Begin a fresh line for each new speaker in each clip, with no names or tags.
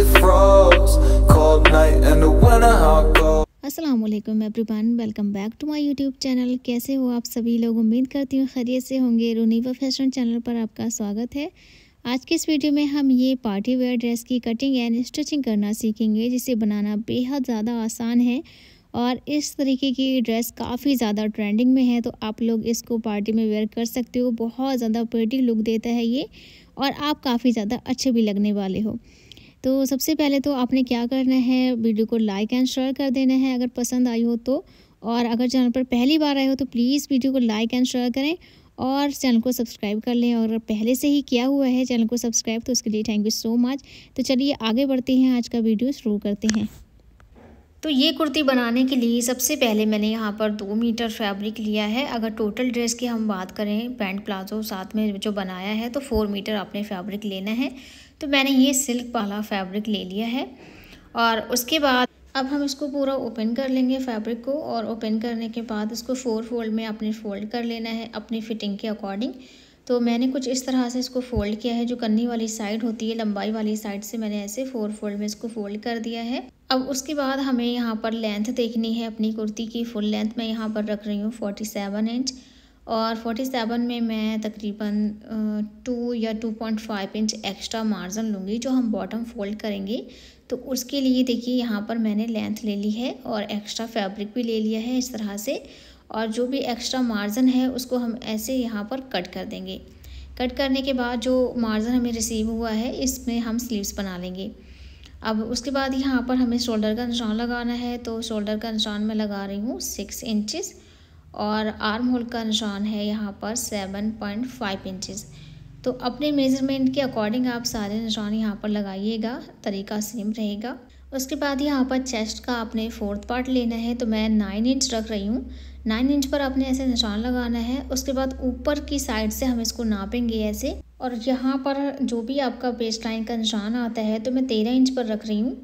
Aslam everyone welcome back to my YouTube channel कैसे हो आप सभी लोग उम्मीद करती हूँ खैरियत से होंगे रोनीवा फैशन चैनल पर आपका स्वागत है आज के इस वीडियो में हम ये पार्टी वेयर ड्रेस की कटिंग एंड स्टिचिंग करना सीखेंगे जिसे बनाना बेहद ज़्यादा आसान है और इस तरीके की ड्रेस काफ़ी ज़्यादा ट्रेंडिंग में है तो आप लोग इसको पार्टी में वेयर कर सकते हो बहुत ज़्यादा पर्टी लुक देता है ये और आप काफ़ी ज़्यादा अच्छे भी लगने वाले हो तो सबसे पहले तो आपने क्या करना है वीडियो को लाइक एंड शेयर कर देना है अगर पसंद आई हो तो और अगर चैनल पर पहली बार आए हो तो प्लीज़ वीडियो को लाइक एंड शेयर करें और चैनल को सब्सक्राइब कर लें और अगर पहले से ही किया हुआ है चैनल को सब्सक्राइब तो उसके लिए थैंक यू सो मच तो चलिए आगे बढ़ते हैं आज का वीडियो शुरू करते हैं तो ये कुर्ती बनाने के लिए सबसे पहले मैंने यहाँ पर दो मीटर फैब्रिक लिया है अगर टोटल ड्रेस की हम बात करें पैंट प्लाजो साथ में जो बनाया है तो फोर मीटर आपने फैब्रिक लेना है तो मैंने ये सिल्क वाला फैब्रिक ले लिया है और उसके बाद अब हम इसको पूरा ओपन कर लेंगे फैब्रिक को और ओपन करने के बाद इसको फोर फोल्ड में आपने फोल्ड कर लेना है अपनी फिटिंग के अकॉर्डिंग तो मैंने कुछ इस तरह से इसको फ़ोल्ड किया है जो कन्नी वाली साइड होती है लंबाई वाली साइड से मैंने ऐसे फोर फोल्ड में इसको फोल्ड कर दिया है अब उसके बाद हमें यहाँ पर लेंथ देखनी है अपनी कुर्ती की फुल लेंथ मैं यहाँ पर रख रही हूँ फोर्टी सेवन इंच और फोर्टी सेवन में मैं तकरीबन टू या two point five inch extra margin लूँगी जो हम बॉटम फोल्ड करेंगे तो उसके लिए देखिए यहाँ पर मैंने लेंथ ले ली है और एक्स्ट्रा फैब्रिक भी ले लिया है इस तरह से और जो भी एक्स्ट्रा मार्जिन है उसको हम ऐसे यहाँ पर कट कर देंगे कट करने के बाद जो मार्जिन हमें रिसीव हुआ है इसमें हम स्लीव्स बना लेंगे अब उसके बाद यहाँ पर हमें शोल्डर का निशान लगाना है तो शोल्डर का निशान मैं लगा रही हूँ सिक्स इंचिस और आर्म होल का निशान है यहाँ पर सेवन पॉइंट फाइव इंचज़ तो अपने मेज़रमेंट के अकॉर्डिंग आप सारे निशान यहाँ पर लगाइएगा तरीका सेम रहेगा उसके बाद यहाँ पर चेस्ट का आपने फोर्थ पार्ट लेना है तो मैं नाइन इंच रख रही हूँ नाइन इंच पर आपने ऐसे निशान लगाना है उसके बाद ऊपर की साइड से हम इसको नापेंगे ऐसे और यहाँ पर जो भी आपका वेस्ट लाइन का निशान आता है तो मैं तेरह इंच पर रख रही हूँ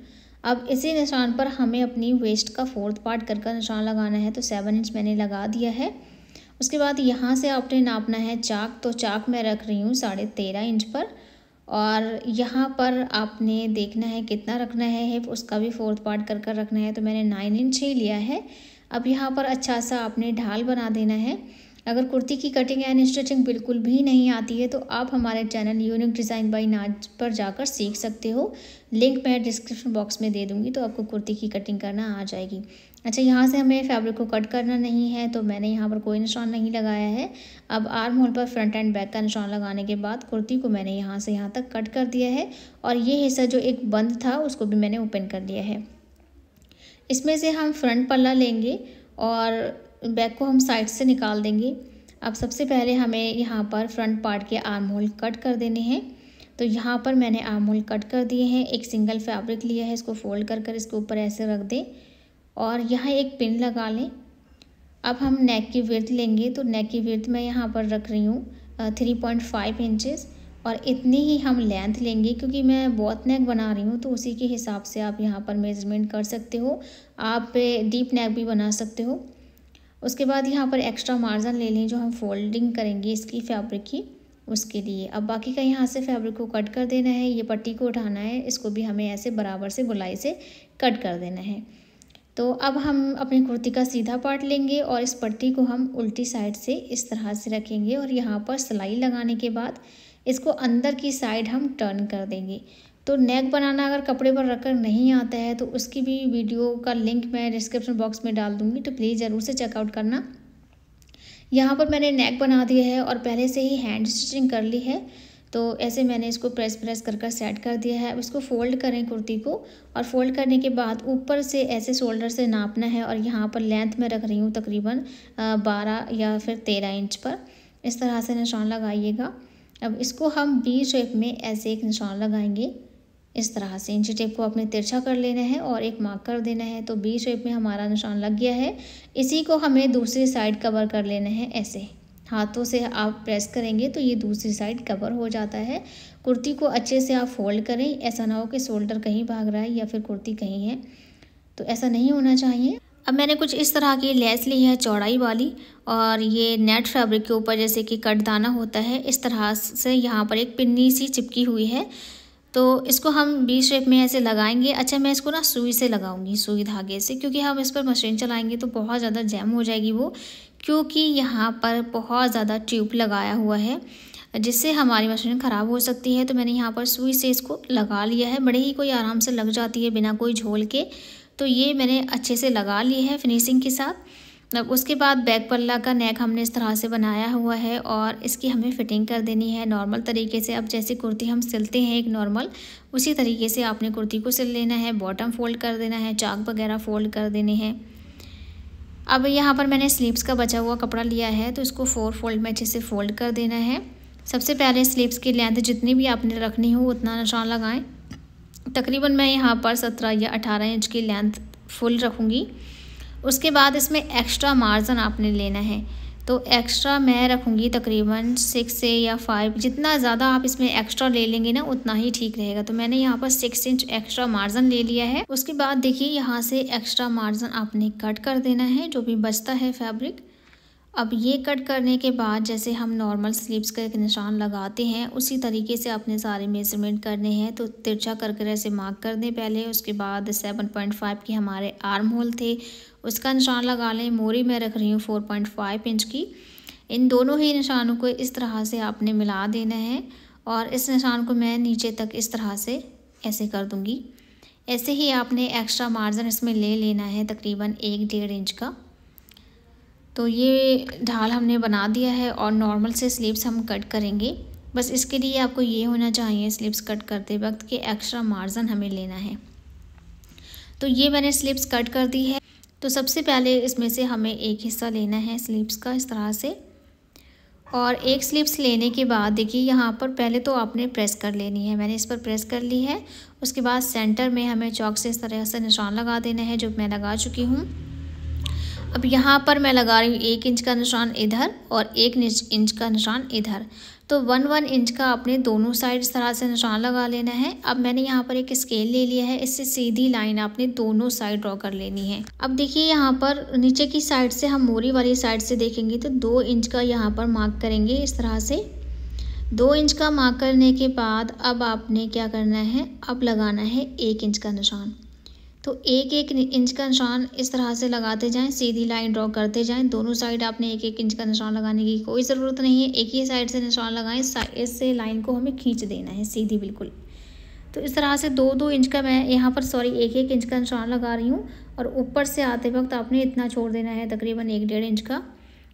अब इसी निशान पर हमें अपनी वेस्ट का फोर्थ पार्ट कर का निशान लगाना है तो सेवन इंच मैंने लगा दिया है उसके बाद यहाँ से आपने नापना है चाक तो चाक मैं रख रही हूँ साढ़े तेरह इंच पर और यहाँ पर आपने देखना है कितना रखना है हिप उसका भी फोर्थ पार्ट कर कर रखना है तो मैंने नाइन इंच ही लिया है अब यहाँ पर अच्छा सा आपने ढाल बना देना है अगर कुर्ती की कटिंग एंड स्टिचिंग बिल्कुल भी नहीं आती है तो आप हमारे चैनल यूनिक डिज़ाइन बाई नाच पर जाकर सीख सकते हो लिंक मैं डिस्क्रिप्शन बॉक्स में दे दूँगी तो आपको कुर्ती की कटिंग करना आ जाएगी अच्छा यहाँ से हमें फैब्रिक को कट करना नहीं है तो मैंने यहाँ पर कोई निशान नहीं लगाया है अब आर्म होल पर फ्रंट एंड बैक का निशान लगाने के बाद कुर्ती को मैंने यहाँ से यहाँ तक कट कर दिया है और ये हिस्सा जो एक बंद था उसको भी मैंने ओपन कर दिया है इसमें से हम फ्रंट पल्ला लेंगे और बैक को हम साइड से निकाल देंगे अब सबसे पहले हमें यहाँ पर फ्रंट पार्ट के आर्म होल कट कर देने हैं तो यहाँ पर मैंने आर्म होल कट कर दिए हैं एक सिंगल फैब्रिक लिया है इसको फोल्ड कर कर इसके ऊपर ऐसे रख दें और यहाँ एक पिन लगा लें अब हम नेक की विर्थ लेंगे तो नेक की विर्थ मैं यहाँ पर रख रही हूँ थ्री पॉइंट फाइव इंचज़ और इतनी ही हम लेंथ लेंगे क्योंकि मैं बहुत नेक बना रही हूँ तो उसी के हिसाब से आप यहाँ पर मेजरमेंट कर सकते हो आप डीप नेक भी बना सकते हो उसके बाद यहाँ पर एक्स्ट्रा मार्जन ले लें जो हम फोल्डिंग करेंगे इसकी फैब्रिक की उसके लिए अब बाकी का यहाँ से फैब्रिक को कट कर देना है ये पट्टी को उठाना है इसको भी हमें ऐसे बराबर से बुलाई से कट कर देना है तो अब हम अपनी कुर्ती का सीधा पार्ट लेंगे और इस पट्टी को हम उल्टी साइड से इस तरह से रखेंगे और यहाँ पर सिलाई लगाने के बाद इसको अंदर की साइड हम टर्न कर देंगे तो नेक बनाना अगर कपड़े पर रखकर नहीं आता है तो उसकी भी वीडियो का लिंक मैं डिस्क्रिप्शन बॉक्स में डाल दूँगी तो प्लीज़ ज़रूर से चेकआउट करना यहाँ पर मैंने नेक बना दिया है और पहले से ही हैंड स्टिचिंग कर ली है तो ऐसे मैंने इसको प्रेस प्रेस कर कर सेट कर दिया है इसको फोल्ड करें कुर्ती को और फोल्ड करने के बाद ऊपर से ऐसे शोल्डर से नापना है और यहाँ पर लेंथ में रख रही हूँ तकरीबन बारह या फिर तेरह इंच पर इस तरह से निशान लगाइएगा अब इसको हम बी शेप में ऐसे एक निशान लगाएंगे इस तरह से इंची टेप को अपने तिरछा कर लेना है और एक मार्क कर देना है तो बी शेप में हमारा निशान लग गया है इसी को हमें दूसरी साइड कवर कर लेना है ऐसे हाथों से आप प्रेस करेंगे तो ये दूसरी साइड कवर हो जाता है कुर्ती को अच्छे से आप फोल्ड करें ऐसा ना हो कि शोल्डर कहीं भाग रहा है या फिर कुर्ती कहीं है तो ऐसा नहीं होना चाहिए अब मैंने कुछ इस तरह की लेस ली है चौड़ाई वाली और ये नेट फैब्रिक के ऊपर जैसे कि कट दाना होता है इस तरह से यहाँ पर एक पिन्नी सी चिपकी हुई है तो इसको हम बी शेप में ऐसे लगाएंगे अच्छा मैं इसको ना सुई से लगाऊंगी सुई धागे से क्योंकि हम इस पर मशीन चलाएंगे तो बहुत ज़्यादा जैम हो जाएगी वो क्योंकि यहाँ पर बहुत ज़्यादा ट्यूब लगाया हुआ है जिससे हमारी मशीन ख़राब हो सकती है तो मैंने यहाँ पर सुई से इसको लगा लिया है बड़े ही कोई आराम से लग जाती है बिना कोई झोल के तो ये मैंने अच्छे से लगा लिए है फिनिशिंग के साथ अब उसके बाद बैक पल्ला का नेक हमने इस तरह से बनाया हुआ है और इसकी हमें फिटिंग कर देनी है नॉर्मल तरीके से अब जैसे कुर्ती हम सिलते हैं एक नॉर्मल उसी तरीके से आपने कुर्ती को सिल लेना है बॉटम फोल्ड कर देना है चाक वगैरह फोल्ड कर देने हैं अब यहाँ पर मैंने स्लीव्स का बचा हुआ कपड़ा लिया है तो इसको फोर फोल्ड में अच्छे से फोल्ड कर देना है सबसे पहले स्लीव्स की लेंथ जितनी भी आपने रखनी हो उतना निशान लगाएं तकरीबन मैं यहाँ पर सत्रह या अठारह इंच की लेंथ फुल रखूँगी उसके बाद इसमें एक्स्ट्रा मार्जन आपने लेना है तो एक्स्ट्रा मैं रखूँगी तकरीबन सिक्स से या फाइव जितना ज़्यादा आप इसमें एक्स्ट्रा ले लेंगे ना उतना ही ठीक रहेगा तो मैंने यहाँ पर सिक्स इंच एक्स्ट्रा मार्जन ले लिया है उसके बाद देखिए यहाँ से एक्स्ट्रा मार्जन आपने कट कर देना है जो भी बचता है फैब्रिक अब ये कट करने के बाद जैसे हम नॉर्मल स्लीव्स का एक निशान लगाते हैं उसी तरीके से अपने सारे मेजरमेंट करने हैं तो तिरछा कर ऐसे मार्क कर दें पहले उसके बाद सेवन पॉइंट फाइव के हमारे आर्म होल थे उसका निशान लगा लें मोरी मैं रख रही हूँ फोर पॉइंट फाइव इंच की इन दोनों ही निशानों को इस तरह से आपने मिला देना है और इस निशान को मैं नीचे तक इस तरह से ऐसे कर दूँगी ऐसे ही आपने एक्स्ट्रा मार्जिन इसमें ले लेना है तकरीबन एक डेढ़ इंच का तो ये ढाल हमने बना दिया है और नॉर्मल से स्लीव्स हम कट करेंगे बस इसके लिए आपको ये होना चाहिए स्लिप्स कट करते वक्त कि एक्स्ट्रा मार्जन हमें लेना है तो ये मैंने स्लीव्स कट कर दी है तो सबसे पहले इसमें से हमें एक हिस्सा लेना है स्लिप्स का इस तरह से और एक स्लिप्स लेने के बाद देखिए यहाँ पर पहले तो आपने प्रेस कर लेनी है मैंने इस पर प्रेस कर ली है उसके बाद सेंटर में हमें चौक से इस तरह से निशान लगा देना है जो मैं लगा चुकी हूँ अब यहाँ पर मैं लगा रही हूँ एक इंच का निशान इधर और एक इंच का निशान इधर तो वन वन इंच का आपने दोनों साइड इस तरह से निशान लगा लेना है अब मैंने यहाँ पर एक स्केल ले लिया है इससे सीधी लाइन आपने दोनों साइड ड्रॉ कर लेनी है अब देखिए यहाँ पर नीचे की साइड से हम मोरी वाली साइड से देखेंगे तो दो इंच का यहाँ पर मार्क करेंगे इस तरह से दो इंच का मार्क करने के बाद अब आपने क्या करना है अब लगाना है एक इंच का निशान तो एक एक इंच का निशान इस तरह से लगाते जाएं सीधी लाइन ड्रॉ करते जाएं दोनों साइड आपने एक एक इंच का निशान लगाने की कोई ज़रूरत नहीं है एक ही साइड से निशान लगाएं इस से लाइन को हमें खींच देना है सीधी बिल्कुल तो इस तरह से दो दो इंच का मैं यहाँ पर सॉरी एक एक इंच का निशान लगा रही हूँ और ऊपर से आते वक्त आपने इतना छोड़ देना है तकरीबन एक डेढ़ इंच का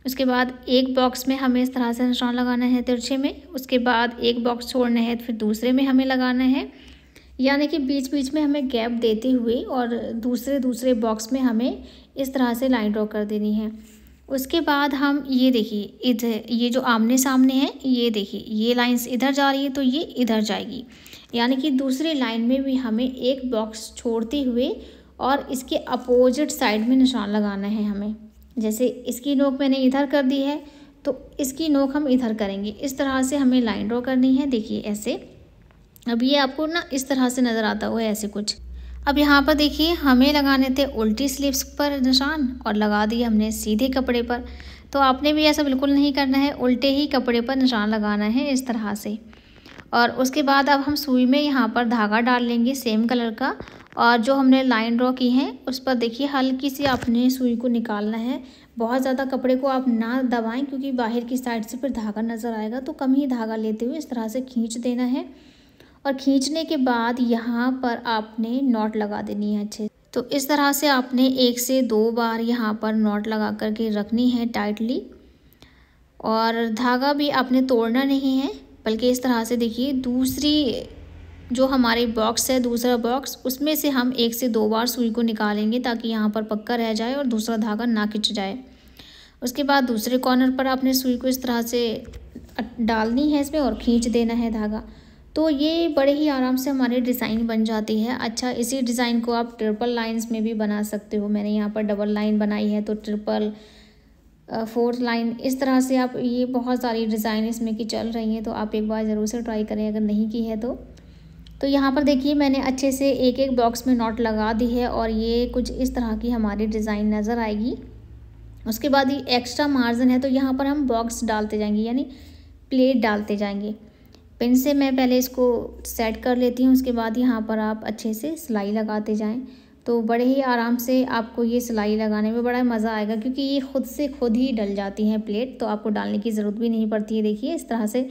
उसके बाद एक बॉक्स में हमें इस तरह से निशान लगाना है तिरछे में उसके बाद एक बॉक्स छोड़ना है फिर दूसरे में हमें लगाना है यानी कि बीच बीच में हमें गैप देते हुए और दूसरे दूसरे बॉक्स में हमें इस तरह से लाइन ड्रॉ कर देनी है उसके बाद हम ये देखिए इधर ये जो आमने सामने है ये देखिए ये लाइंस इधर जा रही है तो ये इधर जाएगी यानी कि दूसरे लाइन में भी हमें एक बॉक्स छोड़ते हुए और इसके अपोजिट साइड में निशान लगाना है हमें जैसे इसकी नोक मैंने इधर कर दी है तो इसकी नोक हम इधर करेंगे इस तरह से हमें लाइन ड्रॉ करनी है देखिए ऐसे अब ये आपको ना इस तरह से नज़र आता हुआ ऐसे कुछ अब यहाँ पर देखिए हमें लगाने थे उल्टी स्लीव्स पर निशान और लगा दिए हमने सीधे कपड़े पर तो आपने भी ऐसा बिल्कुल नहीं करना है उल्टे ही कपड़े पर निशान लगाना है इस तरह से और उसके बाद अब हम सुई में यहाँ पर धागा डाल लेंगे सेम कलर का और जो हमने लाइन ड्रॉ की है उस पर देखिए हल्की सी आपने सुई को निकालना है बहुत ज़्यादा कपड़े को आप ना दबाएं क्योंकि बाहर की साइड से फिर धागा नज़र आएगा तो कम ही धागा लेते हुए इस तरह से खींच देना है और खींचने के बाद यहाँ पर आपने नॉट लगा देनी है अच्छे तो इस तरह से आपने एक से दो बार यहाँ पर नॉट लगा करके रखनी है टाइटली और धागा भी आपने तोड़ना नहीं है बल्कि इस तरह से देखिए दूसरी जो हमारे बॉक्स है दूसरा बॉक्स उसमें से हम एक से दो बार सुई को निकालेंगे ताकि यहाँ पर पक्का रह जाए और दूसरा धागा ना खिंच जाए उसके बाद दूसरे कॉर्नर पर आपने सुई को इस तरह से डालनी है इसमें और खींच देना है धागा तो ये बड़े ही आराम से हमारी डिज़ाइन बन जाती है अच्छा इसी डिज़ाइन को आप ट्रिपल लाइंस में भी बना सकते हो मैंने यहाँ पर डबल लाइन बनाई है तो ट्रिपल फोर्थ लाइन इस तरह से आप ये बहुत सारी डिज़ाइन इसमें की चल रही हैं तो आप एक बार ज़रूर से ट्राई करें अगर नहीं की है तो तो यहाँ पर देखिए मैंने अच्छे से एक एक बॉक्स में नॉट लगा दी है और ये कुछ इस तरह की हमारी डिज़ाइन नज़र आएगी उसके बाद ये एक्स्ट्रा मार्जिन है तो यहाँ पर हम बॉक्स डालते जाएंगे यानी प्लेट डालते जाएंगे पिन से मैं पहले इसको सेट कर लेती हूँ उसके बाद यहाँ पर आप अच्छे से सिलाई लगाते जाएं तो बड़े ही आराम से आपको ये सिलाई लगाने में बड़ा मज़ा आएगा क्योंकि ये खुद से खुद ही डल जाती है प्लेट तो आपको डालने की ज़रूरत भी नहीं पड़ती है देखिए इस तरह से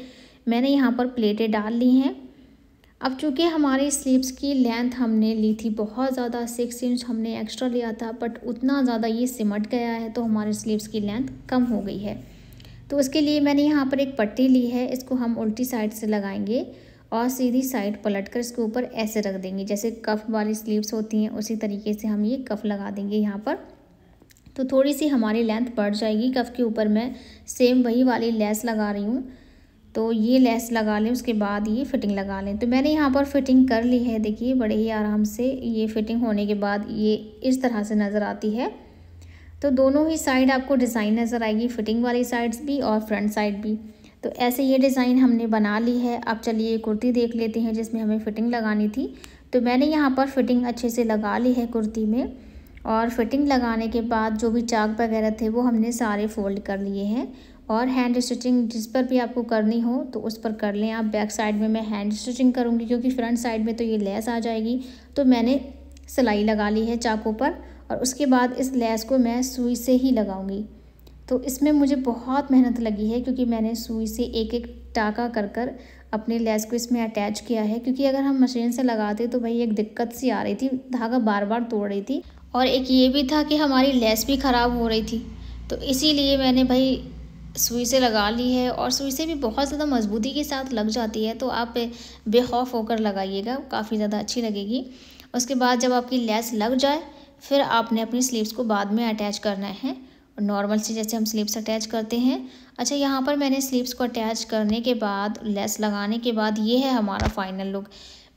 मैंने यहाँ पर प्लेटें डाल ली हैं अब चूँकि हमारे स्लीव्स की लेंथ हमने ली थी बहुत ज़्यादा सिक्स इंच हमने एक्स्ट्रा लिया था बट उतना ज़्यादा ये सिमट गया है तो हमारे स्लीव्स की लेंथ कम हो गई है तो उसके लिए मैंने यहाँ पर एक पट्टी ली है इसको हम उल्टी साइड से लगाएंगे और सीधी साइड पलट कर इसके ऊपर ऐसे रख देंगे जैसे कफ वाली स्लीव्स होती हैं उसी तरीके से हम ये कफ लगा देंगे यहाँ पर तो थोड़ी सी हमारी लेंथ बढ़ जाएगी कफ के ऊपर मैं सेम वही वाली लेस लगा रही हूँ तो ये लेस लगा लें उसके बाद ये फिटिंग लगा लें तो मैंने यहाँ पर फिटिंग कर ली है देखिए बड़े ही आराम से ये फिटिंग होने के बाद ये इस तरह से नज़र आती है तो दोनों ही साइड आपको डिज़ाइन नज़र आएगी फिटिंग वाली साइड्स भी और फ्रंट साइड भी तो ऐसे ये डिज़ाइन हमने बना ली है अब चलिए कुर्ती देख लेते हैं जिसमें हमें फ़िटिंग लगानी थी तो मैंने यहाँ पर फ़िटिंग अच्छे से लगा ली है कुर्ती में और फिटिंग लगाने के बाद जो भी चाक वगैरह थे वो हमने सारे फोल्ड कर लिए हैं और हैंड स्टिचिंग जिस पर भी आपको करनी हो तो उस पर कर लें आप बैक साइड में मैं हैंड स्टिचिंग करूँगी क्योंकि फ्रंट साइड में तो ये लेस आ जाएगी तो मैंने सिलाई लगा ली है चाकों पर और उसके बाद इस लेस को मैं सुई से ही लगाऊंगी तो इसमें मुझे बहुत मेहनत लगी है क्योंकि मैंने सुई से एक एक टाका कर कर अपने लेस को इसमें अटैच किया है क्योंकि अगर हम मशीन से लगाते तो भाई एक दिक्कत सी आ रही थी धागा बार बार तोड़ रही थी और एक ये भी था कि हमारी लेस भी ख़राब हो रही थी तो इसीलिए मैंने भाई सुई से लगा ली है और सुई से भी बहुत ज़्यादा मजबूती के साथ लग जाती है तो आप बेखौफ होकर लगाइएगा काफ़ी ज़्यादा अच्छी लगेगी उसके बाद जब आपकी लेस लग जाए फिर आपने अपनी स्लीव्स को बाद में अटैच करना है नॉर्मल से जैसे हम स्लीव्स अटैच करते हैं अच्छा यहाँ पर मैंने स्लीव्स को अटैच करने के बाद लेस लगाने के बाद ये है हमारा फाइनल लुक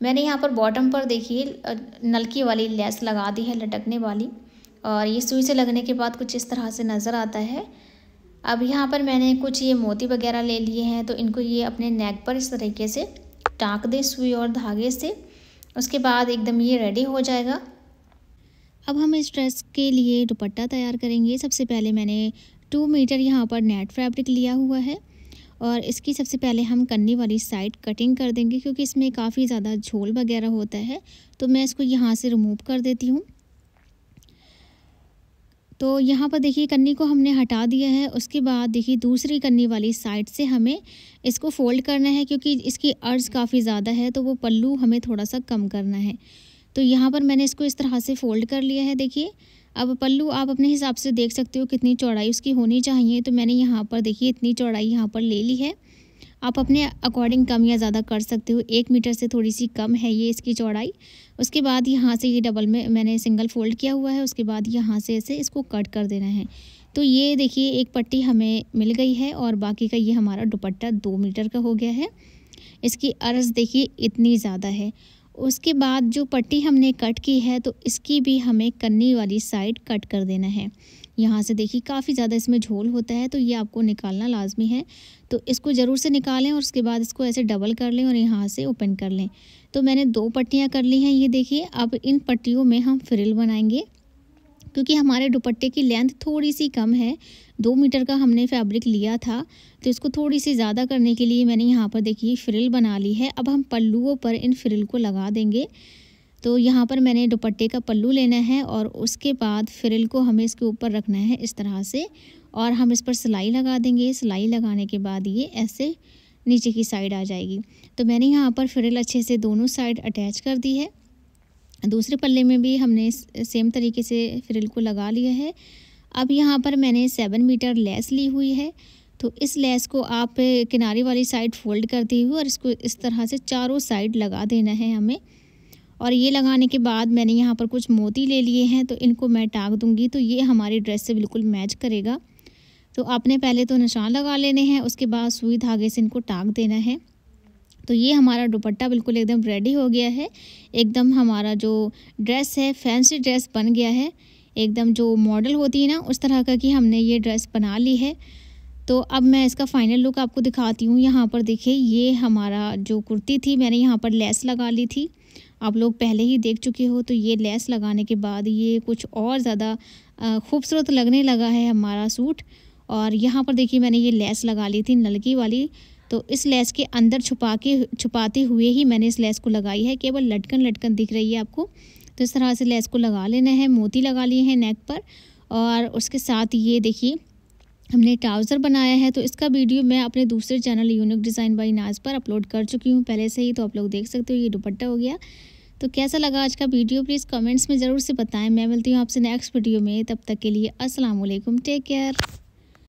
मैंने यहाँ पर बॉटम पर देखिए नलकी वाली लेस लगा दी है लटकने वाली और ये सुई से लगने के बाद कुछ इस तरह से नज़र आता है अब यहाँ पर मैंने कुछ ये मोती वगैरह ले लिए हैं तो इनको ये अपने नेक पर इस तरीके से टाँक दें सुई और धागे से उसके बाद एकदम ये रेडी हो जाएगा अब हम इस ड्रेस के लिए दुपट्टा तैयार करेंगे सबसे पहले मैंने टू मीटर यहाँ पर नेट फैब्रिक लिया हुआ है और इसकी सबसे पहले हम कन्नी वाली साइड कटिंग कर देंगे क्योंकि इसमें काफ़ी ज़्यादा झोल वगैरह होता है तो मैं इसको यहाँ से रिमूव कर देती हूँ तो यहाँ पर देखिए कन्नी को हमने हटा दिया है उसके बाद देखिए दूसरी कन्नी वाली साइड से हमें इसको फोल्ड करना है क्योंकि इसकी अर्ज काफ़ी ज़्यादा है तो वो पल्लू हमें थोड़ा सा कम करना है तो यहाँ पर मैंने इसको इस तरह से फोल्ड कर लिया है देखिए अब पल्लू आप अपने हिसाब से देख सकते हो कितनी चौड़ाई उसकी होनी चाहिए तो मैंने यहाँ पर देखिए इतनी चौड़ाई यहाँ पर ले ली है आप अपने अकॉर्डिंग कम या ज़्यादा कर सकते हो एक मीटर से थोड़ी सी कम है ये इसकी चौड़ाई उसके बाद यहाँ से ये डबल में मैंने सिंगल फोल्ड किया हुआ है उसके बाद यहाँ से ऐसे इसको कट कर देना है तो ये देखिए एक पट्टी हमें मिल गई है और बाकी का ये हमारा दुपट्टा दो मीटर का हो गया है इसकी अर्ज देखिए इतनी ज़्यादा है उसके बाद जो पट्टी हमने कट की है तो इसकी भी हमें कन्नी वाली साइड कट कर देना है यहाँ से देखिए काफ़ी ज़्यादा इसमें झोल होता है तो ये आपको निकालना लाजमी है तो इसको ज़रूर से निकालें और उसके बाद इसको ऐसे डबल कर लें और यहाँ से ओपन कर लें तो मैंने दो पट्टियाँ कर ली हैं ये देखिए अब इन पट्टियों में हम फ्रिल बनाएंगे क्योंकि हमारे दुपट्टे की लेंथ थोड़ी सी कम है दो मीटर का हमने फैब्रिक लिया था तो इसको थोड़ी सी ज़्यादा करने के लिए मैंने यहाँ पर देखिए फ्रिल बना ली है अब हम पल्लुओं पर इन फ्रिल को लगा देंगे तो यहाँ पर मैंने दुपट्टे का पल्लू लेना है और उसके बाद फ्रिल को हमें इसके ऊपर रखना है इस तरह से और हम इस पर सिलाई लगा देंगे सिलाई लगाने के बाद ये ऐसे नीचे की साइड आ जाएगी तो मैंने यहाँ पर फ्रिल अच्छे से दोनों साइड अटैच कर दी है दूसरे पल्ले में भी हमने सेम तरीके से फ्रिल को लगा लिया है अब यहाँ पर मैंने सेवन मीटर लेस ली हुई है तो इस लेस को आप किनारे वाली साइड फोल्ड करते हुए और इसको इस तरह से चारों साइड लगा देना है हमें और ये लगाने के बाद मैंने यहाँ पर कुछ मोती ले लिए हैं तो इनको मैं टाँग दूँगी तो ये हमारी ड्रेस से बिल्कुल मैच करेगा तो आपने पहले तो निशान लगा लेने हैं उसके बाद सुई धागे से इनको टाँग देना है तो ये हमारा दुपट्टा बिल्कुल एकदम रेडी हो गया है एकदम हमारा जो ड्रेस है फैंसी ड्रेस बन गया है एकदम जो मॉडल होती है ना उस तरह का कि हमने ये ड्रेस बना ली है तो अब मैं इसका फाइनल लुक आपको दिखाती हूँ यहाँ पर देखिए ये हमारा जो कुर्ती थी मैंने यहाँ पर लेस लगा ली थी आप लोग पहले ही देख चुके हो तो ये लेस लगाने के बाद ये कुछ और ज़्यादा खूबसूरत लगने लगा है हमारा सूट और यहाँ पर देखिए मैंने ये लेस लगा ली थी नलकी वाली तो इस लेस के अंदर छुपा के छुपाते हुए ही मैंने इस लेस को लगाई है केवल लटकन लटकन दिख रही है आपको तो इस तरह से लेस को लगा लेना है मोती लगा लिए हैं नेक पर और उसके साथ ये देखिए हमने ट्राउज़र बनाया है तो इसका वीडियो मैं अपने दूसरे चैनल यूनिक डिज़ाइन बाई नाज पर अपलोड कर चुकी हूँ पहले से ही तो आप लोग देख सकते हो ये दुपट्टा हो गया तो कैसा लगा आज का वीडियो प्लीज़ कमेंट्स में ज़रूर से बताएं मैं मिलती हूँ आपसे नेक्स्ट वीडियो में तब तक के लिए असलम टेक केयर